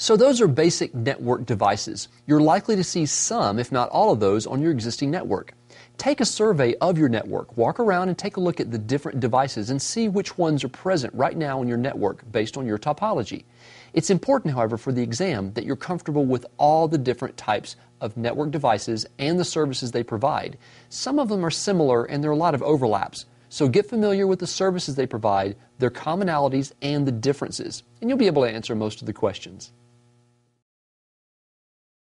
So those are basic network devices. You're likely to see some, if not all of those, on your existing network. Take a survey of your network. Walk around and take a look at the different devices and see which ones are present right now in your network based on your topology. It's important, however, for the exam that you're comfortable with all the different types of network devices and the services they provide. Some of them are similar and there are a lot of overlaps. So get familiar with the services they provide, their commonalities, and the differences, and you'll be able to answer most of the questions.